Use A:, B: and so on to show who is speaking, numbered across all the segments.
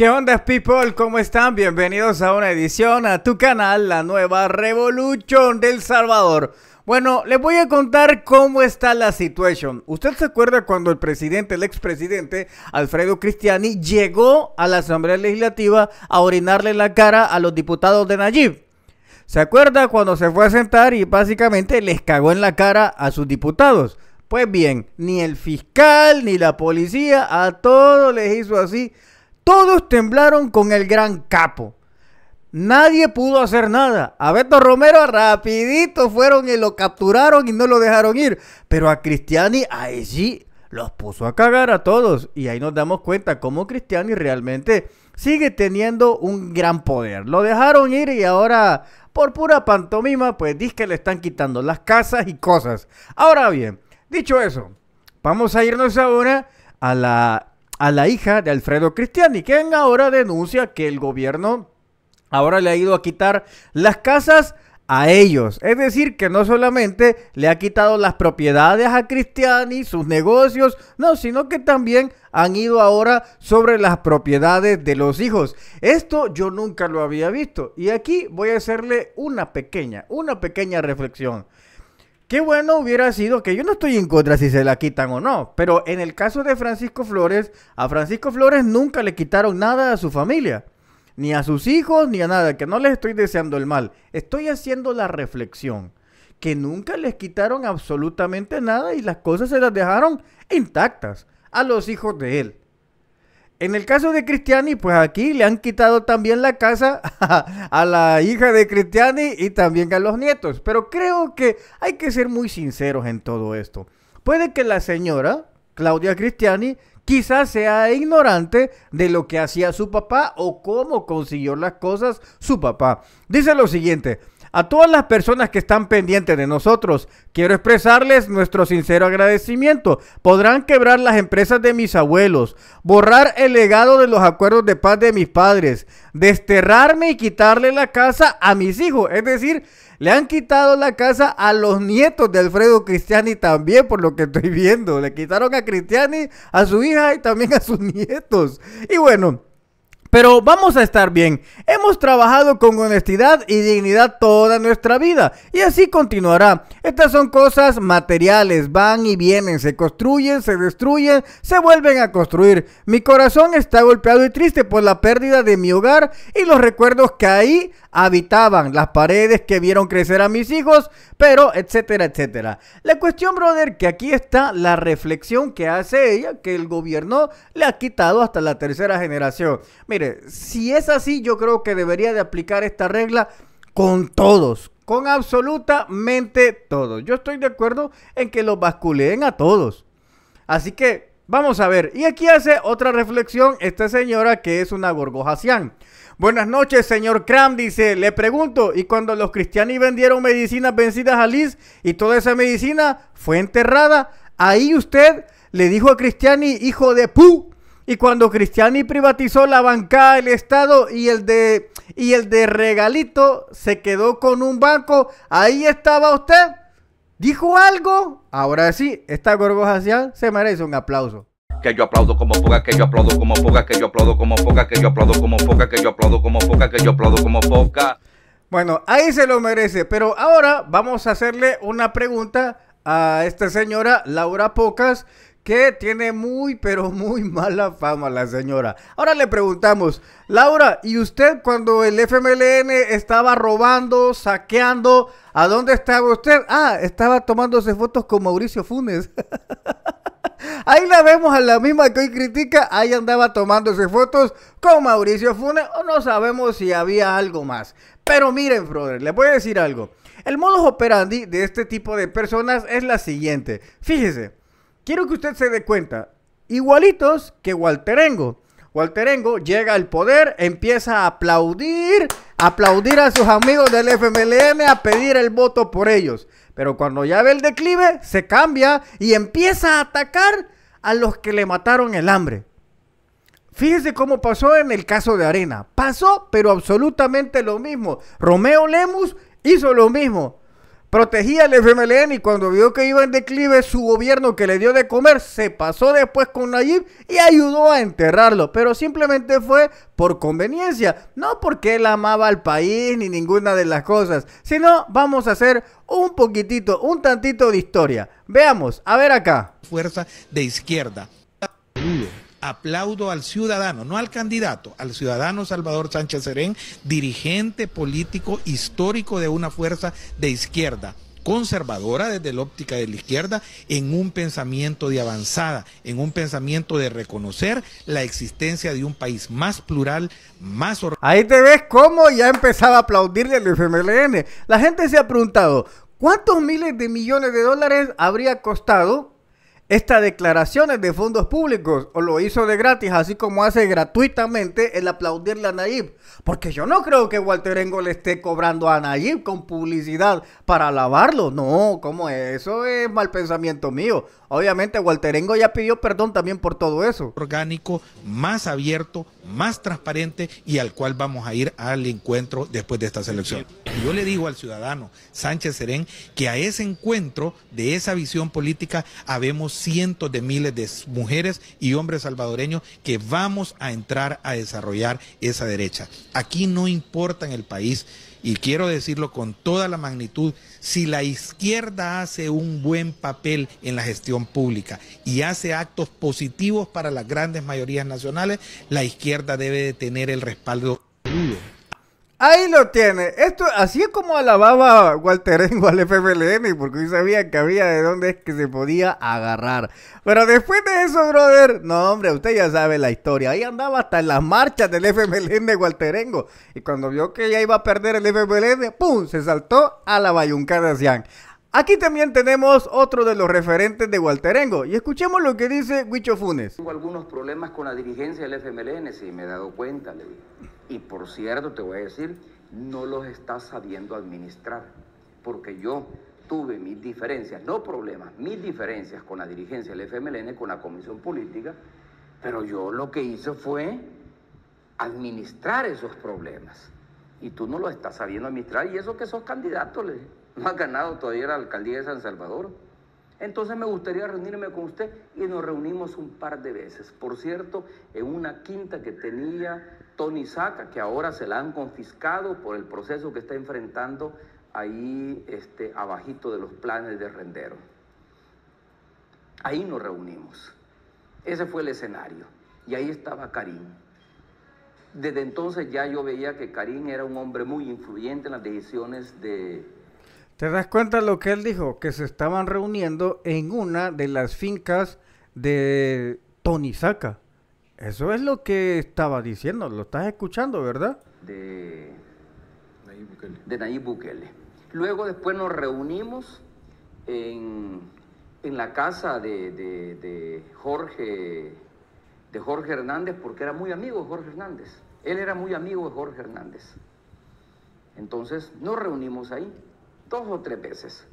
A: ¿Qué onda, people? ¿Cómo están? Bienvenidos a una edición a tu canal, la nueva revolución del Salvador. Bueno, les voy a contar cómo está la situación. ¿Usted se acuerda cuando el presidente, el expresidente Alfredo Cristiani, llegó a la Asamblea Legislativa a orinarle la cara a los diputados de Nayib? ¿Se acuerda cuando se fue a sentar y básicamente les cagó en la cara a sus diputados? Pues bien, ni el fiscal ni la policía a todos les hizo así todos temblaron con el gran capo. Nadie pudo hacer nada. A Beto Romero rapidito fueron y lo capturaron y no lo dejaron ir. Pero a Cristiani allí sí los puso a cagar a todos. Y ahí nos damos cuenta cómo Cristiani realmente sigue teniendo un gran poder. Lo dejaron ir y ahora por pura pantomima pues dice que le están quitando las casas y cosas. Ahora bien, dicho eso, vamos a irnos ahora a la a la hija de Alfredo Cristiani, quien ahora denuncia que el gobierno ahora le ha ido a quitar las casas a ellos. Es decir, que no solamente le ha quitado las propiedades a Cristiani, sus negocios, no, sino que también han ido ahora sobre las propiedades de los hijos. Esto yo nunca lo había visto. Y aquí voy a hacerle una pequeña, una pequeña reflexión. Qué bueno hubiera sido que yo no estoy en contra si se la quitan o no, pero en el caso de Francisco Flores, a Francisco Flores nunca le quitaron nada a su familia, ni a sus hijos, ni a nada, que no les estoy deseando el mal. Estoy haciendo la reflexión que nunca les quitaron absolutamente nada y las cosas se las dejaron intactas a los hijos de él. En el caso de Cristiani, pues aquí le han quitado también la casa a, la hija de Cristiani y también a los nietos. Pero creo que hay que ser muy sinceros en todo esto. Puede que la señora, Claudia Cristiani, quizás sea ignorante de lo que hacía su papá o cómo consiguió las cosas su papá. Dice lo siguiente. A todas las personas que están pendientes de nosotros, quiero expresarles nuestro sincero agradecimiento. Podrán quebrar las empresas de mis abuelos, borrar el legado de los acuerdos de paz de mis padres, desterrarme y quitarle la casa a mis hijos. Es decir, le han quitado la casa a los nietos de Alfredo Cristiani también, por lo que estoy viendo. Le quitaron a Cristiani, a su hija y también a sus nietos. Y bueno. Pero vamos a estar bien. Hemos trabajado con honestidad y dignidad toda nuestra vida y así continuará. Estas son cosas materiales, van y vienen, se construyen, se destruyen, se vuelven a construir. Mi corazón está golpeado y triste por la pérdida de mi hogar y los recuerdos que ahí habitaban, las paredes que vieron crecer a mis hijos, pero etcétera, etcétera. La cuestión, brother, que aquí está la reflexión que hace ella, que el gobierno le ha quitado hasta la tercera generación. Mire, si es así, yo creo que debería de aplicar esta regla con todos, con absolutamente todos. Yo estoy de acuerdo en que lo basculeen a todos. Así que Vamos a ver, y aquí hace otra reflexión esta señora que es una gorgojacián. Buenas noches, señor Cram, dice, le pregunto, ¿y cuando los cristianos vendieron medicinas vencidas a Liz y toda esa medicina fue enterrada? Ahí usted le dijo a Cristiani, hijo de pu. Y cuando Cristiani privatizó la banca, el Estado y el de y el de regalito se quedó con un banco, ahí estaba usted. ¿Dijo algo? Ahora sí, esta gorgoja se merece un aplauso
B: que yo aplaudo como poca, que yo aplaudo como poca, que yo aplaudo como poca, que yo aplaudo como poca, que yo aplaudo como poca, que yo aplaudo como poca.
A: Bueno, ahí se lo merece, pero ahora vamos a hacerle una pregunta a esta señora Laura Pocas, que tiene muy, pero muy mala fama la señora. Ahora le preguntamos, Laura, ¿y usted cuando el FMLN estaba robando, saqueando, a dónde estaba usted? Ah, estaba tomándose fotos con Mauricio Funes. Ahí la vemos a la misma que hoy critica, ahí andaba tomándose fotos con Mauricio Funes, o no sabemos si había algo más. Pero miren, brother, les voy a decir algo. El modus operandi de este tipo de personas es la siguiente. Fíjese, quiero que usted se dé cuenta, igualitos que Walterengo. Walterengo llega al poder, empieza a aplaudir, aplaudir a sus amigos del FMLN, a pedir el voto por ellos. Pero cuando ya ve el declive, se cambia y empieza a atacar a los que le mataron el hambre. Fíjese cómo pasó en el caso de Arena. Pasó, pero absolutamente lo mismo. Romeo Lemus hizo lo mismo protegía al FMLN y cuando vio que iba en declive su gobierno que le dio de comer, se pasó después con Nayib y ayudó a enterrarlo, pero simplemente fue por conveniencia, no porque él amaba al país ni ninguna de las cosas, sino vamos a hacer un poquitito, un tantito de historia. Veamos, a ver acá. Fuerza de izquierda aplaudo al ciudadano, no al candidato,
B: al ciudadano Salvador Sánchez Serén, dirigente político histórico de una fuerza de izquierda conservadora desde la óptica de la izquierda, en un pensamiento de avanzada, en un pensamiento de reconocer la existencia de un país más
A: plural, más... Ahí te ves cómo ya empezaba a aplaudir el FMLN. La gente se ha preguntado, ¿cuántos miles de millones de dólares habría costado estas declaraciones de fondos públicos o lo hizo de gratis, así como hace gratuitamente el aplaudirle a Nayib. Porque yo no creo que Walter le esté cobrando a Nayib con publicidad para alabarlo. No, como eso es mal pensamiento mío. Obviamente Walter Engo ya pidió perdón también por todo eso. Orgánico, más abierto, más transparente y al cual vamos a ir al encuentro después de esta selección.
B: Yo le digo al ciudadano Sánchez Serén que a ese encuentro de esa visión política habemos cientos de miles de mujeres y hombres salvadoreños que vamos a entrar a desarrollar esa derecha. Aquí no importa en el país, y quiero decirlo con toda la magnitud, si la izquierda hace un buen papel en la gestión pública y hace actos positivos para las grandes mayorías nacionales, la izquierda debe de tener el
A: respaldo. Ahí lo tiene. Esto, así es como alababa Walterengo al FMLN porque sabía que había de dónde es que se podía agarrar. Pero después de eso, brother, no, hombre, usted ya sabe la historia. Ahí andaba hasta en las marchas del FMLN de Walterengo. Y cuando vio que ya iba a perder el FMLN, ¡pum! Se saltó a la Bayunca de Aquí también tenemos otro de los referentes de Walterengo. y escuchemos lo que dice Huicho Funes.
B: Tengo algunos problemas con la dirigencia del FMLN, si me he dado cuenta, le Y por cierto, te voy a decir, no los estás sabiendo administrar, porque yo tuve mis diferencias, no problemas, mis diferencias con la dirigencia del FMLN, con la comisión política, pero yo lo que hice fue administrar esos problemas. Y tú no los estás sabiendo administrar, y eso que sos candidato, le no ha ganado todavía la alcaldía de San Salvador. Entonces me gustaría reunirme con usted y nos reunimos un par de veces. Por cierto, en una quinta que tenía Tony Saca, que ahora se la han confiscado por el proceso que está enfrentando ahí este, abajito de los planes de rendero. Ahí nos reunimos. Ese fue el escenario. Y ahí estaba Karim. Desde entonces ya yo veía que Karim era un hombre muy influyente en las decisiones de,
A: ¿Te das cuenta lo que él dijo? Que se estaban reuniendo en una de las fincas de Tonisaca. Eso es lo que estaba diciendo, lo estás escuchando, ¿verdad?
B: De Nayib Bukele. Luego después nos reunimos en, en la casa de, de, de, Jorge, de Jorge Hernández, porque era muy amigo de Jorge Hernández. Él era muy amigo de Jorge Hernández. Entonces nos reunimos ahí dos o tres veces.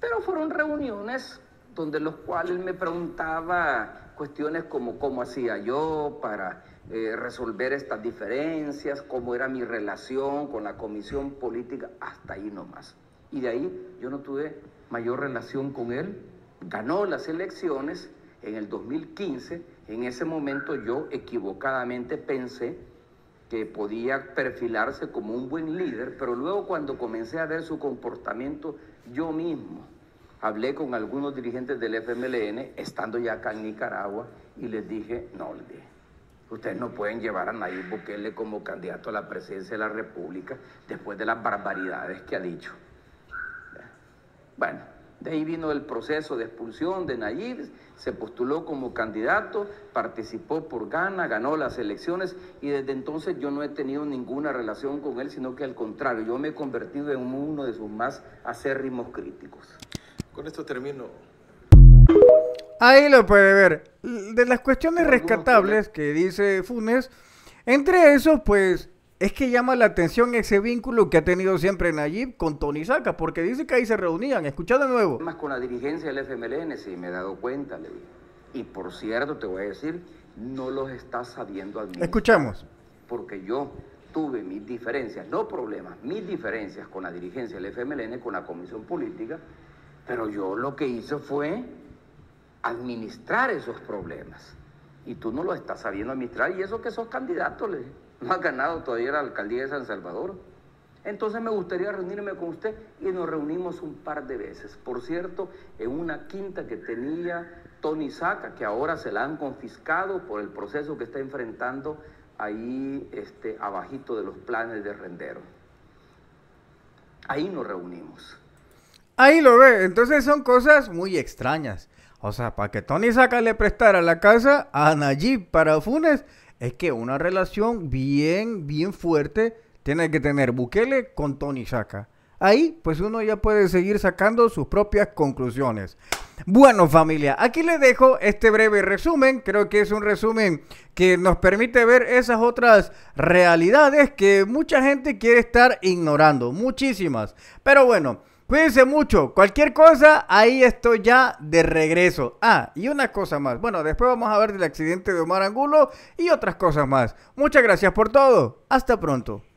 B: Pero fueron reuniones donde los cuales me preguntaba cuestiones como cómo hacía yo para eh, resolver estas diferencias, cómo era mi relación con la comisión política, hasta ahí nomás. Y de ahí yo no tuve mayor relación con él. Ganó las elecciones en el 2015. En ese momento yo equivocadamente pensé que podía perfilarse como un buen líder, pero luego cuando comencé a ver su comportamiento yo mismo, hablé con algunos dirigentes del FMLN, estando ya acá en Nicaragua, y les dije, no, ustedes no pueden llevar a Nayib Bukele como candidato a la presidencia de la República después de las barbaridades que ha dicho. Bueno, de ahí vino el proceso de expulsión de Nayib, se postuló como candidato, participó por gana, ganó las elecciones y desde entonces yo no he tenido ninguna relación con él, sino que al contrario, yo me he convertido en uno de sus más acérrimos críticos. Con esto termino.
A: Ahí lo puede ver. De las cuestiones rescatables que dice Funes, entre esos, pues es que llama la atención ese vínculo que ha tenido siempre Nayib con Tony Saca, porque dice que ahí se reunían. Escucha de nuevo.
B: Más con la dirigencia del FMLN, sí me he dado cuenta, le Y por cierto, te voy a decir, no los estás sabiendo administrar. Escuchamos. Porque yo tuve mis diferencias, no problemas, mis diferencias con la dirigencia del FMLN, con la comisión política, pero yo lo que hice fue administrar esos problemas. Y tú no lo estás sabiendo administrar, y eso que sos candidato, le dije no ha ganado todavía la alcaldía de San Salvador. Entonces me gustaría reunirme con usted y nos reunimos un par de veces. Por cierto, en una quinta que tenía Tony Saca, que ahora se la han confiscado por el proceso que está enfrentando ahí este, abajito de los planes de rendero. Ahí nos reunimos.
A: Ahí lo ve. Entonces son cosas muy extrañas. O sea, para que Tony Saca le prestara la casa a Nayib para Funes, es que una relación bien, bien fuerte tiene que tener Bukele con Tony Saca. Ahí, pues uno ya puede seguir sacando sus propias conclusiones. Bueno, familia, aquí les dejo este breve resumen. Creo que es un resumen que nos permite ver esas otras realidades que mucha gente quiere estar ignorando. Muchísimas. Pero bueno. Cuídense mucho. Cualquier cosa, ahí estoy ya de regreso. Ah, y una cosa más. Bueno, después vamos a ver del accidente de Omar Angulo y otras cosas más. Muchas gracias por todo. Hasta pronto.